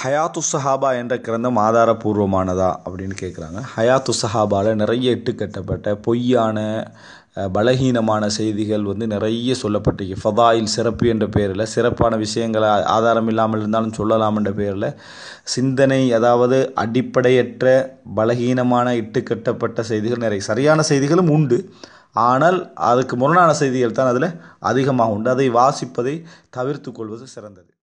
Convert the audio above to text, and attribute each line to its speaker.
Speaker 1: ஹயாத்து சஹாபா என்ற கிரந்தம் ஆதாரபூர்வமானதா அப்படின்னு கேட்குறாங்க ஹயாத்து சஹாபாவில் நிறைய இட்டு கட்டப்பட்ட பொய்யான பலகீனமான செய்திகள் வந்து நிறைய சொல்லப்பட்டிருக்கு ஃபதாயில் சிறப்பு என்ற பெயரில் சிறப்பான விஷயங்களை ஆதாரம் இல்லாமல் இருந்தாலும் சொல்லலாம் என்ற பேரில் சிந்தனை அதாவது அடிப்படையற்ற பலகீனமான இட்டு கட்டப்பட்ட செய்திகள் நிறைய சரியான செய்திகளும் உண்டு ஆனால் அதுக்கு முரணான செய்திகள் தான் அதில் அதிகமாக உண்டு அதை வாசிப்பதை தவிர்த்து கொள்வது சிறந்தது